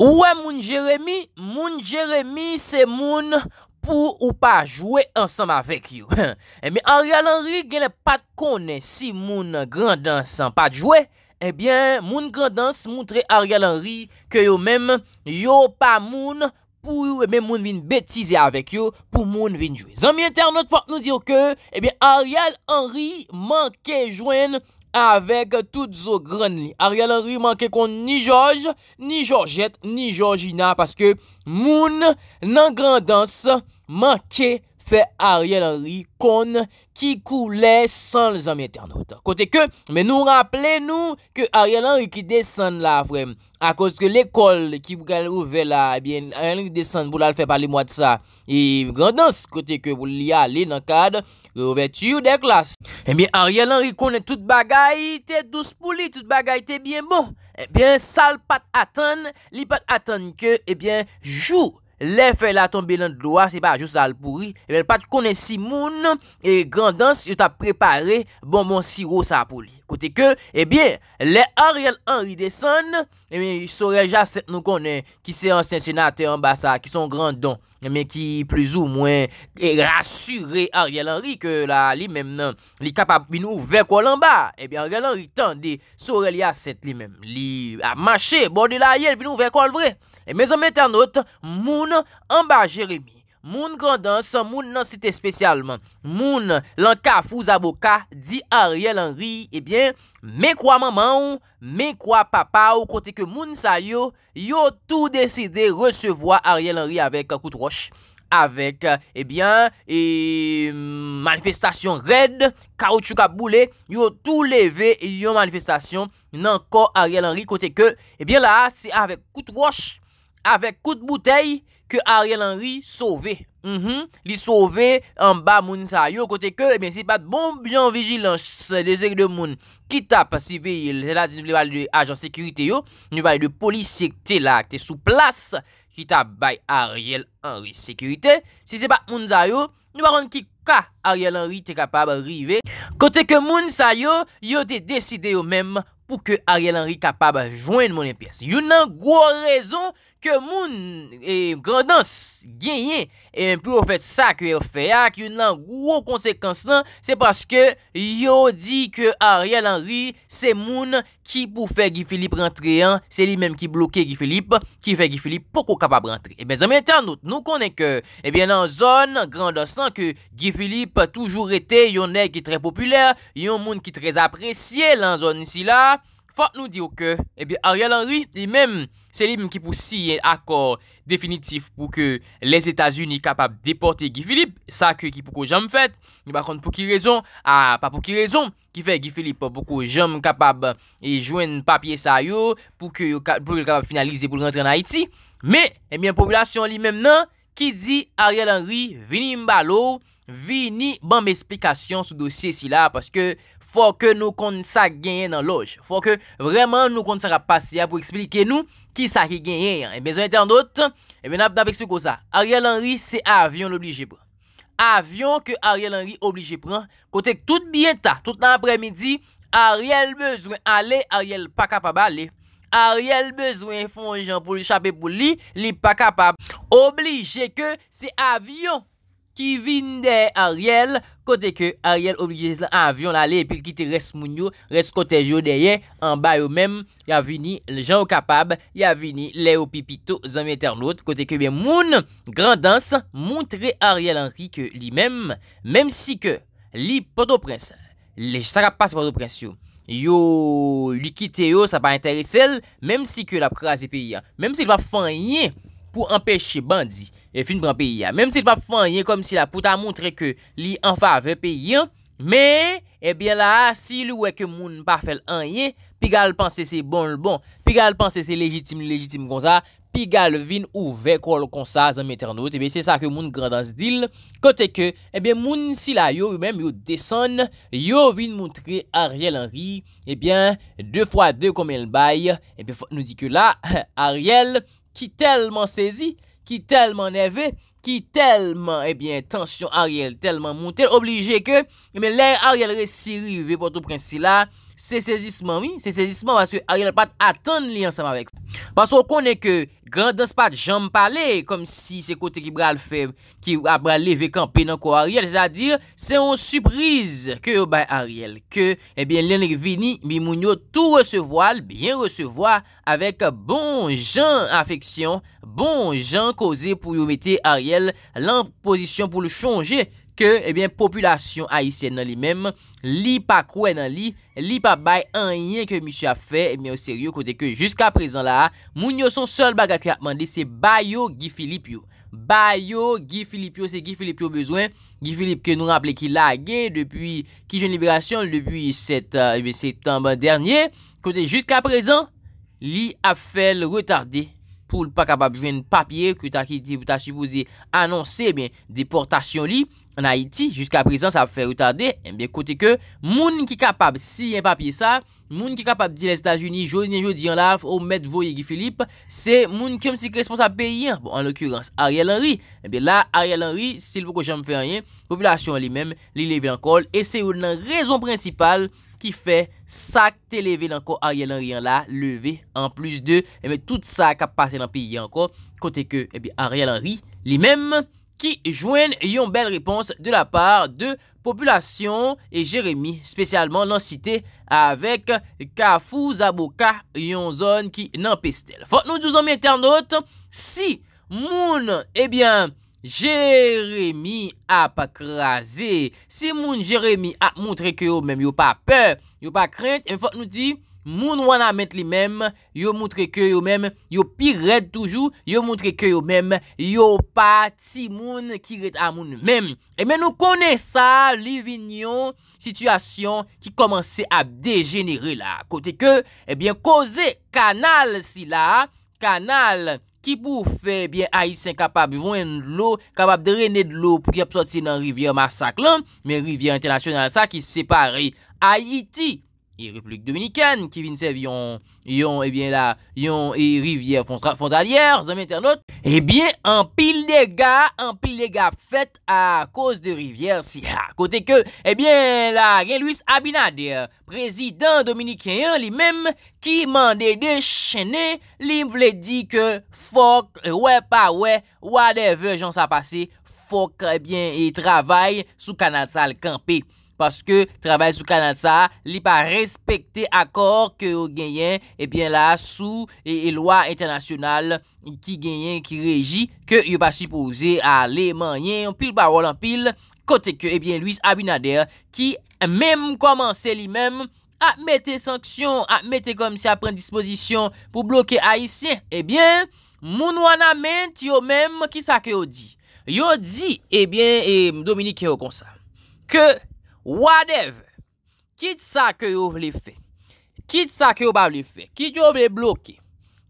Ouè moun Jeremie, moun Jeremie se moun pou ou pa jwè ansanm avèk yo. E eh mi Ariel Henry genè pat konè si moun grandansan pat jwè, e eh biyan moun grandans moun tre Ariel Henry ke yo mèm yo pa moun pou ou e eh biyan moun vin betize avèk yo pou moun vin jwè. Zan mi internet fòk nou diyo ke, e biyan Ariel Henry manke jwèn, Avek tout zo granli. A rialan ri manke kont ni George, ni Georgette, ni Georgina. Paske moun nan grandans manke manke. Fè Ariel Henry kon ki kou lè san lè zanmè internet. Kote ke, mè nou rappelè nou ke Ariel Henry ki desen lè fwèm. A koske lè kol ki wè lè, ebyen, Ariel Henry desen bou lè, lè fè palè mwa tsa. E grandans, kote ke wè li alè nan kade, wè wè tsyou de klas. Ebyen, eh Ariel Henry konen tout bagay, tè douz pou li, tout bagay tè bien bon. Ebyen, eh sal pat atan, li pat atan ke, ebyen, eh jou. Le fè la tombe lan dlo a, se pa jou sa alpouri, e ben pat konen si moun, e grandans yo ta prepare bonbon siro sa apou li. Kote ke, e eh ben, le Ariel Henry desan, e eh ben, sorrel jaset nou konen, ki se ansen senate ambasa, ki son grandan, e ben, ki plus ou mwen, e rassure Ariel Henry, ke la li mem nan, li kapap vinou vè kol amba. E ben, Ariel Henry tan de sorrel jaset li mem, li a mache, borde la yel, vinou vè kol vre. E mezon metanot, moun amba Jeremie, moun grandans, moun nan site spesyalman, moun lanka fou zaboka, di Ariel Henry, ebyen, eh mekwa maman ou, mekwa papa ou, kote ke moun sa yo, yo tou deside resevoa Ariel Henry avek koutroche, avek, ebyen, eh eh, manifestasyon red, karoutchou ka boule, yo tou leve yo manifestasyon nan ko Ariel Henry, kote ke, ebyen la, se avek koutroche, Afèk kout bouteil ke Ariel Henry sove. Mmh, li sove an ba moun sa yo. Kote ke, ebè, eh se pa bon biyan vigilanche se dese de moun. Ki tap, si ve, lè la, li val de ajan sekurite yo. Ni val de polisik te la, te sou plas. Ki tap bay Ariel Henry sekurite. Si se pa moun sa yo, ni val an ki ka Ariel Henry te kapab rive. Kote ke moun sa yo, yo te deside yo mèm pou ke Ariel Henry kapab jwen moun e pias. Yo nan gwo rezon. ke moun e, grandans genyen, e mpou ou fet sa ki ou feyak, yon lan wou konsekans lan, se paske yo di ke Ariel Henry, se moun ki pou fe Gifilip rentre, se li menm ki bloke Gifilip, ki fe Gifilip poko kapab rentre. E ben zanmite anout, nou konen ke, e ben nan zon grandans lan, ki Gifilip toujou rete, yon lè ki tre popüler, yon moun ki tre apresye lan zon isi la, Pat nou di yo ke, ebi Ariel Henry li men, selim ki pou siye akor definitif pou ke les Etats-Unis kapab deporte Guy Philippe, sa ke ki pou ko jam fet, ni bakon pou ki rezon, a pa pou ki rezon, ki fe Guy Philippe pou ko jam kapab e jwen papye sa yo, pou ke yo kapab finalize pou rentre nan Haiti, me, ebi en populasyon li men nan, ki di Ariel Henry vinim balo, Vini ban m'esplikasyon sou dosye si la Paske fwa ke nou kon sa genyen nan loj Fwa ke vreman nou kon sa rapasyan Pou eksplike nou ki sa ki genyen E ben zon eten an dot E ben ap dap ekspliko sa Ariel Henry se avyon l'oblije pou Avyon ke Ariel Henry oblije pou Kotek tout biyenta, tout nan apremidi Ariel bezwen ale, Ariel pa kapab ale Ariel bezwen fonjan pou l'echape pou li Li pa kapab Oblije ke se avyon Ki vin de Ariel, kote ke Ariel oblige la avyon la le epil kite res moun yo, res kote yo de ye, an bay yo mem, ya vini le jan ou kapab, ya vini le ou pipito zan mi internaut, kote ke be moun, grandans, moun tre Ariel enri ke li mem, mem si ke li potopres, le chakap pas potopres yo, yo li kite yo sa pa interese el, mem si ke la prase pe ya, mem si ke va fanyen pou empeshe bandi. E fin pran peyi ya. Mem si l pa fwen yon, kom si la pou ta eh moun tre ke li anfa ve peyi ya, me, ebyen la, si l wè ke moun pa fwen an yon, pi gal panse se bon l bon, pi gal panse se legitime legitime kon sa, pi gal vin ouvek wòl kon sa zanmèter nou. Ebyen se sa ke moun grandans dil, kote ke, ebyen eh moun si la yo, yo menm yo deson, yo vin moun tre Ariel Henry, ebyen, de fwa de komen l bay, ebyen nou di ke la, Ariel, ki telman sezi, Ki telman neve, ki telman, ebyen, eh Tansyon ariel telman moutel, Oblije ke, ebyen, eh lè ariel resiri, Ve potou prensi la, Se sezisman mi, se sezisman va se Ariel pat atan li ansam avek. Paso konen ke grandans pat janm pale, kom si se kote ki bral feb, ki bral levek an penan ko Ariel, se a dir, se an suprise ke yo oh, bay Ariel, ke, ebyen, eh li an ek vini, mi moun yo tou resevoal, bien resevoal, avek bon jan afeksyon, bon jan koze pou yo mete Ariel lan posisyon pou lo chonje, Ebyen, eh populasyon Aisyen nan li mem Li pa kwen nan li Li pa bay an yen ke misyo a fe Ebyen, eh o seryo, kote ke jusqu aprezen la Moun yo son sol baga ki ap mande Se Bayo Gifilipyo Bayo Gifilipyo, se Gifilipyo bezwen Gifilipyo ke nou rappele ki la Gen depuy, ki jen liberasyon Depuy eh septembe dernyen Kote, jusqu aprezen Li a fel retardé pou l pa kapab jwen papye, ki ta ki di pou ta supouzi anonsi, e eh bè, deportasyon li, an Haiti, jiska prizan, sa fè ou ta de, e eh bè, kote ke, moun ki kapab, si yon papye sa, moun ki kapab di le Stasiuni, jodi en laf, ou mèd voye ki Filip, se moun kem si krespons apè yon, bon, an l okurans, Ariel Henry, e bè la, Ariel Henry, si l pou ko jen m fè an yon, populasyon li mèm, li le vè an kol, e se yon nan rezon prinsipal, qui fait ça télélever encore Ariel Henry la levé en plus de et eh mais tout ça qui a passé dans pays encore côté que et eh bien Ariel Henry lui-même qui joignent une belle réponse de la part de population et Jérémy, spécialement dans cité avec Kafou Zaboka, une zone qui n'en pestel. Faut nous dire mes internautes, si moun, eh bien, Jeremie ap akraze Si moun Jeremie ap moutre ke yo mèm Yo pa pe, yo pa krent Enfot nou di, moun wana met li mèm Yo moutre ke yo mèm Yo pi red toujou, yo moutre ke yo mèm Yo pa ti moun ki ret a moun mèm Emen eh nou kone sa li vinyon Sityasyon ki komanse a degenere la Kote ke, ebyen eh koze kanal si la Kanal Ki pou fè, bien, Aït s'en kapab vwen lò, kapab drene lò pou ki apsoti nan rivye masaklan, men rivye internasyonel sa ki separe Aïti. I republik Dominikyan, Kevin Seve yon eh eh, rivye fontalier, zanmen ternote. E eh bie, an pil de ga fet a koz de rivye si. Kote ke, e bie, la gen Louis Abinader, prezident Dominikyan, li menm ki mande de chene, li m vle di ke, fok, wè pa wè, wade vè, jen sa pase, fok e bie, e travaye sou kanal sal kampi. Paske trabay sou Kanasa li pa respekte akor ke yo genyen ebyen eh la sou e, e loa internasyonal ki genyen ki reji. Ke yo pa suppose a le manyen yon pil parol an pil kote ke. Ebyen eh Louis Abinader ki menm komanse li menm apmete sanksyon, apmete komse apren disposisyon pou bloke Aisyen. Ebyen eh moun wana ment yo menm ki sa ke yo di. Yo di ebyen Dominique Rokonsa ke... Whatever, kit sa ke yo vle fe, kit sa ke yo pa vle fe, kit yo vle bloke,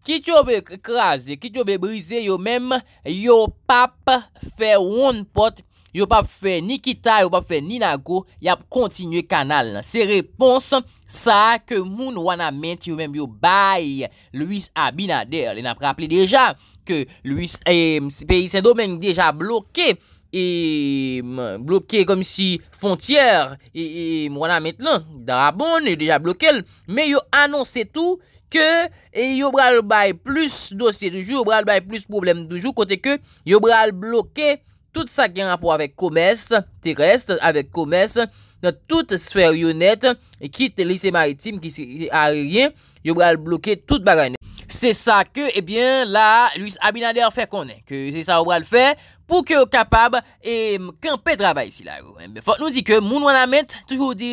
kit yo vle kraze, kit yo vle brize, yo mem yo pape fe one pot, yo pape fe ni kita, yo pape fe ni nago, yap kontinye kanal. Se repons sa ke moun wana ment yo mem yo baye Louis Abinader, le napraple deja ke Louis eh, Paysen do men deja bloke. et bloqué comme si frontière et, et voilà maintenant Darabon est déjà bloqué mais il a annoncé tout que et aura le plus dossier toujours le bay plus problème toujours côté que yo le bloquer tout ça qui a rapport avec commerce terrestre avec commerce dans toute sphère honnête et quitte lycée maritime qui aérien yo le bloqué toute bagarre c'est ça que et eh bien là Luis Abinader fait est que c'est ça qu'on va le faire pou ke yo kapab e, kempe trabay si la yo. Fok nou di ke, moun wana met, toujou di,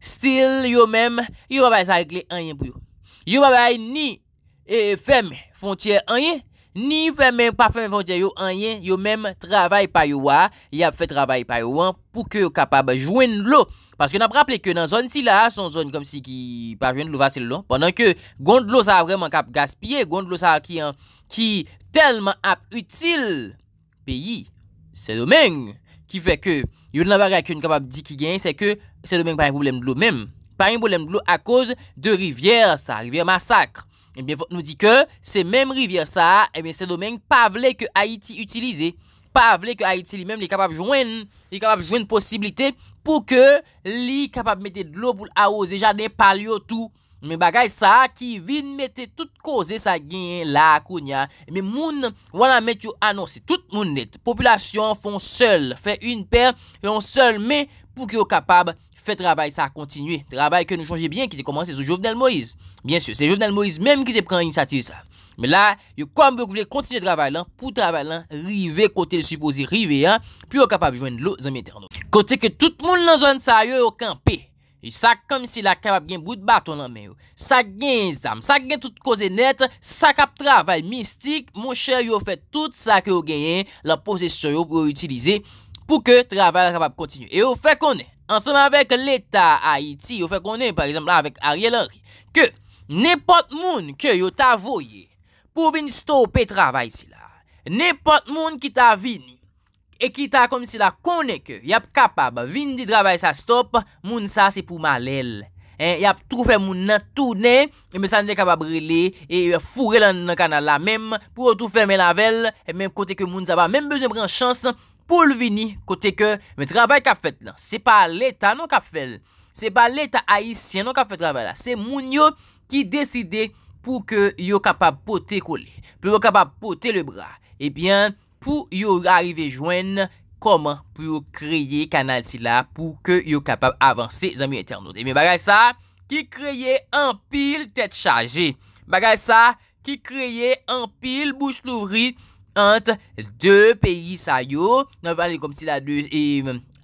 stil yo mem, yo wabay sa ekle anyen pou yo. Yo wabay ni e, feme fontye anyen, ni feme pa feme fontye yo anyen, yo mem trabay pa yo wa, ya fe trabay pa yo wan, pou ke yo kapab jwen lo. Paske nap rapple ke nan zon si la, son zon kom si ki pa jwen lo vase lon, pandan ke gond lo sa vreman kap gaspye, gond lo sa ki telman ap util, Sè domèng ki fè kè yon nabare akè yon kapab di ki gen, sè kè sè domèng pa yon bolem dlo mèm, pa yon bolem dlo a koz de rivyèr sa, rivyèr masakre. Ebyen, eh nou di kè, sè mèm rivyèr sa, ebyen, eh sè domèng pa vle kè Haiti utilize, pa vle kè Haiti li mèm li kapab jwen, li kapab jwen posibilite pou kè li kapab mette dlo boul a oze, janè pal yo tou. Mwen bagay sa ki vin mette tout koze sa genye la akounya Mwen moun wana mette yo anonsi Tout moun net, populasyon fon sel, fe yon per Yon sel me pou ki yo kapab fe trabay sa kontinye Trabay ke nou chanje bien ki te komanse sou Jovenel Moïse Bien syo, se Jovenel Moïse menm ki te pren inisiativ sa Mwen la, yo konbe kouble kontinye trabay lan Pou trabay lan, rive kote le suposi rive Pi yo kapab jwen lo zanme interno Kote ke tout moun lan zanme sa yo yo kanpe Sa kom si la kebab gen bout bato nan men yo. Sa gen zam. Sa gen tout koze net. Sa kap travay mistik. Mon chè yo fè tout sa ke yo genyen. La posese yo pou yo utilize. Pou ke travay kebab kontinu. E yo fè konen. Anseman vek l'Etat Haiti. Yo fè konen par exemple la vek Ariel Henry. Ke nepot moun ke yo ta voye. Pou vin stope travay si la. Nepot moun ki ta vini. Ekita kom si la konen ke, yap kapab, vini di drabay sa stop, moun sa se pou malel. Eh, yap toufe moun nan toune, e moun san dey kapab rile, e, e fure lan nan kanal la menm, pou toufe men lavel, e moun kote ke moun sa ba, menm bezne bran chans pou l vini kote ke moun drabay kap fet nan. Se pa leta non kap fel, se pa leta aisyen non kap fet drabay la. Se moun yo ki deside pou ke yo kapab pote kole, pou yo kapab pote le bra, e bien... pou yo gareve jwen koman pou yo kreye kanal si la pou ke yo kapab avanse zanmi interno. Demi bagay sa ki kreye an pil tet chaje. Bagay sa ki kreye an pil bouslouvri ant de peyi sa yo. Nan vali kom si la de e,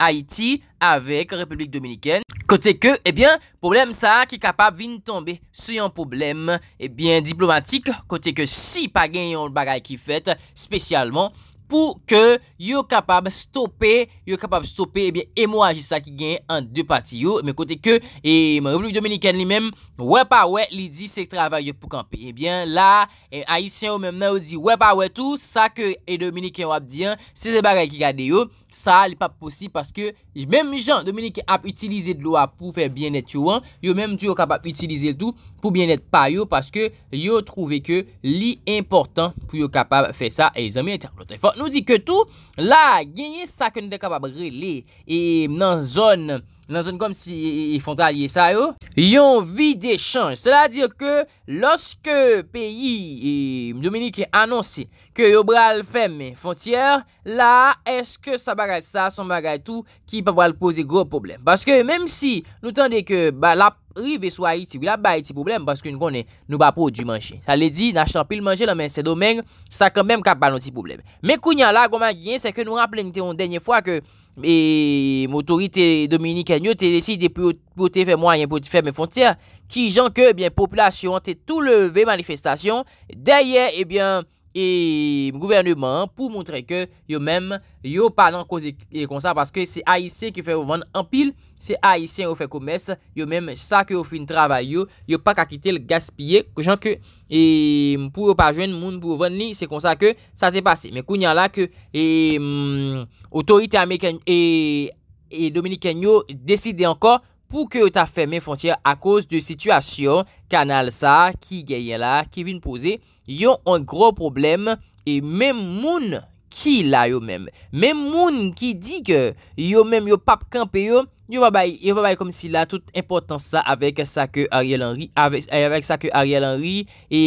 Haiti avek Republik Dominiken. Kote ke, ebyen, poublem sa ki kapab vin tombe, se yon poublem, ebyen, diplomatik, kote ke si pa gen yon bagay ki fet, spesyalman, pou ke yon kapab stoppe, yon kapab stoppe, ebyen, e mwa jisa ki gen an de pati yon, mwen kote ke, e mwen revlouk dominiken li men, wè pa wè li di se travay yon pou kampi, ebyen, la, e aisyen ou men men ou di wè pa wè tou, sa ke e dominiken wap diyan, se se bagay ki gade yon, Sa li pa posi paske, mèm mi jan, Dominique ap utilize dlo ap pou fè bien et yo an, yo mèm ti yo kapap utilize tout pou bien et pa yo, paske yo trouve ke li important pou yo kapap fè sa, e yon mè interprote fò. Nou di ke tout, la genye sa ke nou de kapap rele, e nan zon nan, nan zon kom si y e, e, e fon ta liye sa yo, yon vi de chanj. Sela dir ke, loske peyi, y Dominik anonsi, ke yo bral fèm me fon tièr, la, eske sa bagay sa, sa bagay tou, ki pa bral pose gro problem. Baske, mem si, nou tende ke, ba, lap, Ri ve swa iti, wila ba iti poublem, baske nou konen, nou ba pou ou di manje. Sa le di, na chan pil manje, la men se domen, sa kan menm kap ba nou ti poublem. Me kounyan la, goma gwen, se ke nou rappelen, te yon denye fwa, ke e, motorite Dominique Agneau, te lesi de pou te fè mwayen, pou te fè mwen fontyer, ki jan ke, ebyen, populasyon te touleve manifestasyon, deye, ebyen, eh E gouvernement pou moun tre ke yo mèm yo pa nan e kon sa Paske se A.I.C. ki fè ou vèn an pil Se A.I.C. ou fè koumès Yo mèm sa ke ou fin travay yo Yo pa kakite l gaspillè Koujan ke pou ou pa jwen moun pou ou vèn li Se kon sa ke sa te pasi Mè kounyan la ke Otorite Amerikè Et Dominikè nyo Deside ankor pou ke ta fèmè fontyè a kòz de situasyon, kanal sa, ki gèyè la, ki vin pouze, yon an gro problem, e mèm moun ki la yon mèm, mèm moun ki di ke yon mèm yon pap kampè yon, yon wabay, yon wabay kom si la tout important sa, avek sa ke Ariel Henry, avek sa ke Ariel Henry, e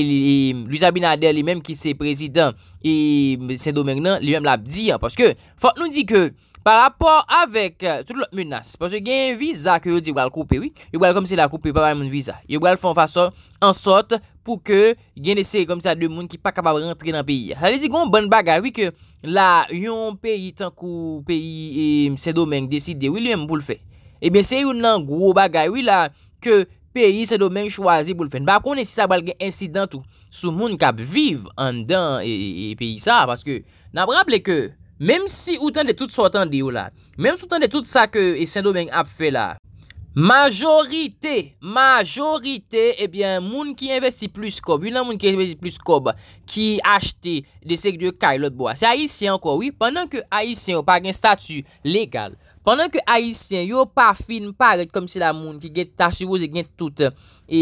luis abinader li mèm ki se prezident, e Sendo Mègnan li mèm la di, parce que, fòt nou di ke, pa rapor avèk tout lò menas, pòsè gen yon viza kè yon di wèl koupè wè, yon wèl komse la koupè pa wèl moun viza, yon wèl fòn fason ansot pou kè gen esè komse la dè moun ki pa kapab rentre nan pèyi. Sa lè zi goun bèn bagay wè kè la yon pèyi tankou pèyi sè domèng deside wè lèm pou l'fè. E bè se yon nan gwo bagay wè la kè pèyi sè domèng chwazi pou l'fè. Nba konè si sa bèl gen ensidantou sou moun kap viv an dan e pèyi sa, pòs Mem si ou tan de tout sa otan di ou la, mem si ou tan de tout sa ke e Sendo men ap fe la, majorite, majorite, ebyen moun ki investi plus kob, yon nan moun ki investi plus kob, ki achte de sek de kaj lot bo a. Se Aisyen ou kwa, oui, pandan ke Aisyen ou pak gen statu legal, Pendan ke aisyen yo pa fin pa ret kom se la moun ki get tasyivou se gen tout e,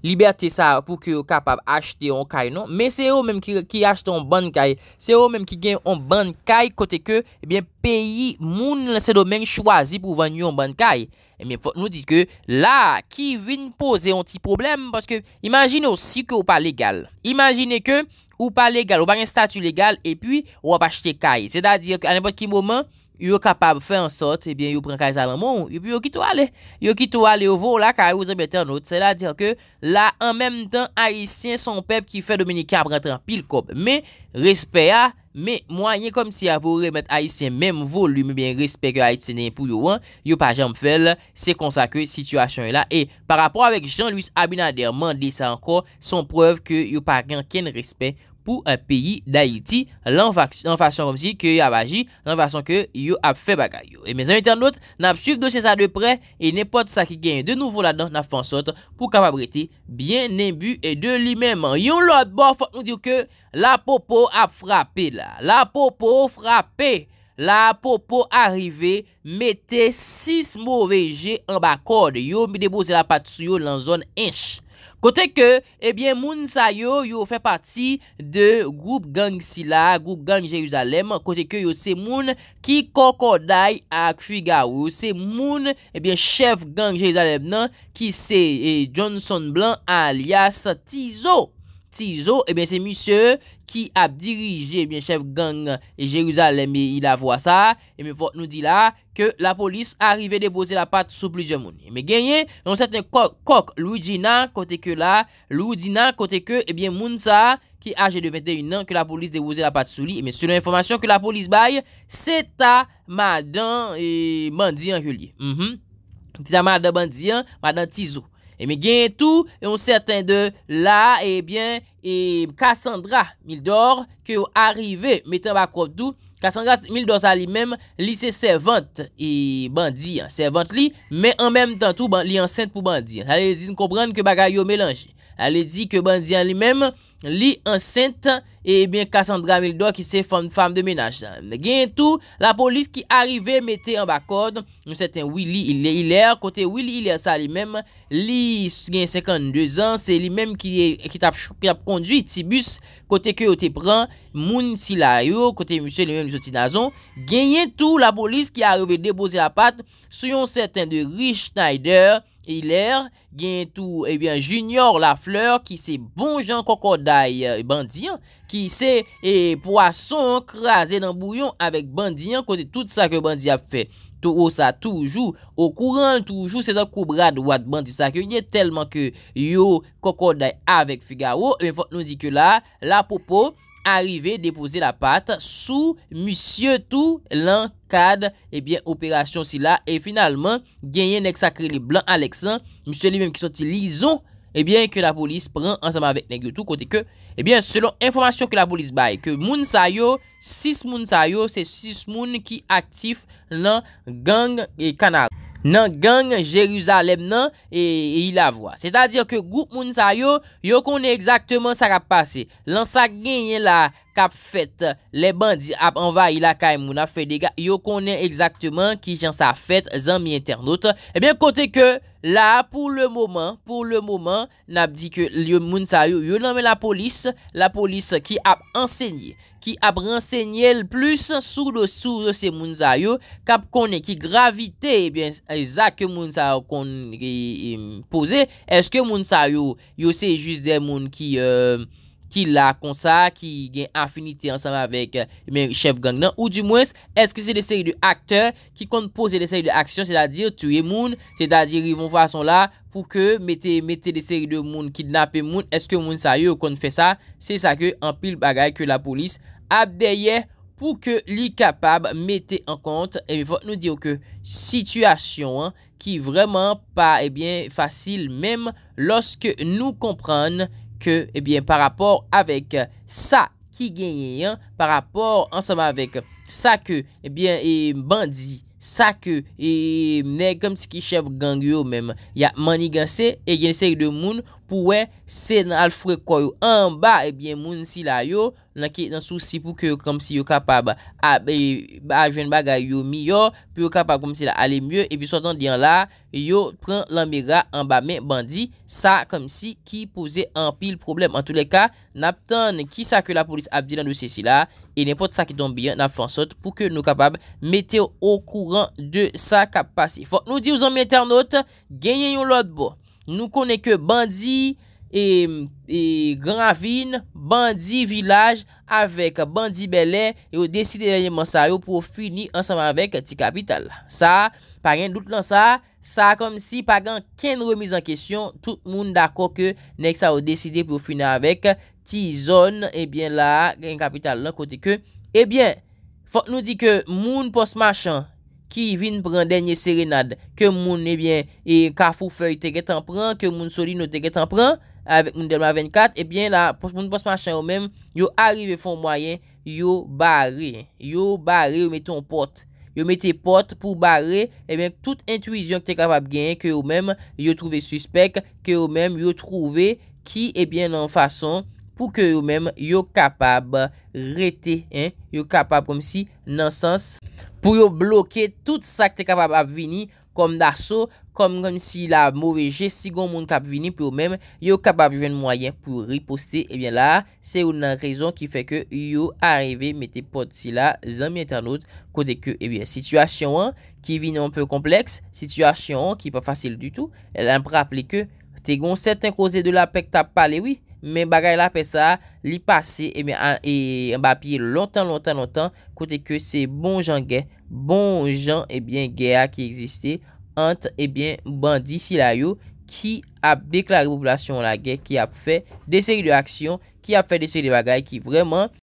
liberté sa pou ki yo kapab achete yon kay, non? Men se yo menm ki achete yon ban kay, se yo menm ki gen yon ban kay kote ke eh peyi moun se domen chwazi pou vanyon yon ban kay. Men eh nou diz ke la ki vin pose yon ti problem parce ke imagine ou si ke ou pa legal. Imagine ke ou pa legal, ou bagen statu legal e pi ou ap achete kay. Se da di an apot ki mouman yo kapab fè an sot, ebyen eh yo pren kaj zalaman ou, yo ki to ale, yo ki to ale yo vò, la kaj yo zan bete anot, se la dir ke, la an menm dan, Haitien son pep ki fè Dominika ap rentran pil kop, me, respè ya, me, mwenye kom si ya pou remet Haitien, menm vò, lume bien, respè ke Haitien, pou yo an, yo pa jen mfèl, se konsa ke, situasyon e la, e, pa rapò avèk Jean-Louis Abinadère, man disa anko, son prev ke, yo pa gen ken respè, ou, pou an peyi d'Haïti, lan fasyon kom si ke yo ap agi, lan fasyon ke yo ap fe bagay yo. E men zan internot, nan ap suiv dosye sa depre, e ne pot sa ki genye de nouvo la dan ap fansot pou kapabrete bien nebu e de li menman. Yon lot bo, fok nou diyo ke, la popo ap frape la. La popo frape. La popo arive, mette sis mouveje an bakode. Yo mi debose la pat sou yo lan zon enche. Kote ke, ebyen moun sa yo yo fe pati de goup gang Sila, goup gang Jezalem, kote ke yo se moun ki Kokodai Akfiga ou se moun ebyen chef gang Jezalem nan ki se eh, Johnson Blanc alias Tizo. Tizo, e bè se misyo ki ap dirije, e bè, chef gangan e Jerusalem, e bè, il avwa sa, e bè, nou di la, ke la polis arive de boze la pat sou plizyon mouni. E eh mè genyen, nou se te kok, kok, lou di nan, kote ke la, lou di nan, kote ke, e eh bè, moun sa, ki age de 21 nan, ke la polis de boze la pat sou li. E eh mè, se nou informasyon ke la polis baye, se ta madan, e, mandi anjou li, mhm, se ta madan bandi anjou, madan Tizo. E mi gen tou, yon e serten de la, ebyen, e Kassandra e Mildor, ke yo arive metan ba krop tou, Kassandra Mildor sa li menm, li se servant, e bandi an, servant li, men an menm tan tou, li an sent pou bandi an, sa li di nou kompran ke bagay yo melanje. Alè di ke bandyan li mèm, li an sent, e ben Cassandra Mildoy ki se fèm fèm de menaj. Gènyen tou, la polis ki arrivé metè an bak kòd, nou sèten Willy Hiller, kote Willy Hiller sa li mèm, li gen 52 ans, se li mèm ki tap kondwi, tibus kote kè yo te pran, Moun Silayou, kote Mousseli Moun Sotinazon, gènyen tou, la polis ki arrivé depozè la pat, souyon sèten de Rich Snyder, ilèr. gen tou, ebyen, eh jignor la fleur ki se bonjan kokoday eh, bandian, ki se eh, poason krasen an bouyon avek bandian, kote tout sa ke bandian fe, tou ou sa toujou ou kouran toujou, se da koubrad wat bandi sa genye, telman ke yo kokoday avek figaro e fote nou di ke la, la popo Arrive depose la pat sou monsie tou lan kad operasyon si la E finalman genye nek sakre li blan alexan Monsie li menm ki soti li zon Ebyen ke la polis pran ansama vek nek de tou kote ke Ebyen selon informasyon ke la polis baye Ke moun sayo, sis moun sayo, se sis moun ki aktif lan gang e kanar nan genye Jeruzalem nan, e yi e, la vwa. Se ta diyo ke goup moun sa yo, yo konye ekzaktman sa rapase. Lan sa genye la, kap fèt le bandi ap envahi la kay moun ap fè degat, yo konen egzaktman ki jan sa fèt zan mi internet. Ebyen kote ke la pou le mouman, pou le mouman, nap di ke moun sa yo yo nanmen la polis, la polis ki ap ensegnye, ki ap rensegnye l plus sou de sou de se moun sa yo, kap konen ki gravite, ebyen eza ke moun sa yo kon e, e, pose, eske moun sa yo, yo se juz de moun ki... Euh, qui là comme ça qui une affinité ensemble avec euh, mes chef gang ou du moins est-ce que c'est des séries de acteurs qui compte poser des séries de c'est-à-dire tuer moun c'est-à-dire ils vont voir son là pour que mettez mettez des séries de moun kidnapper moun est-ce que moun ça yo fait ça c'est ça que un pile bagaille que la police a derrière pour que li capable mettez en compte et faut nous dire que situation hein, qui vraiment pas et eh bien facile même lorsque nous comprenons Ke, ebyen, eh pa rapor avek sa ki genyen, pa rapor ansama avek sa ke, ebyen, eh e bandi, sa ke, e mnen eh, kom si ki chev gangyo menm. Ya mani gansè, e genysè yi de moun, Pouwen se nan al frekoy ou an ba, ebyen eh moun si la yo, nan ki nan sou si pou ke yo kom si yo kapab a eh, jwen bagay yo mi yo, pou yo kapab kom si la ale mye, ebyen sotan diyan la, yo pren l'ambiga an ba men bandi, sa kom si ki pose an pil problem. An tout le ka, nap ton ki sa ke la polis ap di lan do se si la, e nepot sa ki ton biyan, nap fon sot pou ke nou kapab mette ou kouran de sa kapasi. Fok nou di ou zon men ternote, genyen yon lot bo. Nou konen ke bandi e gran vin, bandi vilaj, avèk bandi belè, yo deside lè yè man sa yo pou fini ansama avèk ti kapital. Sa, pa gen dout lan sa, sa kom si pa gen ken remis an kesyon, tout eh moun dako ke nek sa yo deside pou fini avèk ti zon, ebyen la, gen kapital lan kote ke. Ebyen, fok nou di ke moun posmachan, Ki vin pran denye serenade Ke moun ebyen eh E kafou fey teket anpran Ke moun soli nou teket anpran Avik moun delman 24 Ebyen eh la Moun pos machan yo men Yo arrive fon mwayen Yo bare Yo bare yo meton pot Yo meton pot pou bare Ebyen eh tout intuizyon ke te kapab gen Ke yo men yo trouve suspect Ke yo men yo trouve Ki ebyen nan fason Pou ke yo men yo kapab Rete Yo kapab kom si nan sens Omen pou yo bloke tout sa ke te kapab ap vini kom da sou, kom kon si la moweje, si gon moun kap vini pou yo mem, yo kapab jwen mwayen pou riposte, ebyen la, se ou nan rezon ki fe ke yo areve mette pod si la zanmye ternot, kode ke ebyen, situasyon an, ki vini an pe kompleks, situasyon an, ki pa fasil du tou, el an praple ke, te gon seten kose de la pek ta pale wii, Men bagay la pe sa li pase eh e bapye lontan lontan lontan kote ke se bon jan gen, bon jan e bien gen a ki existe ant e eh bien bandi si la yo ki ap bek la repopulasyon la gen ki ap fe de seri de aksyon ki ap fe de seri de bagay ki vreman.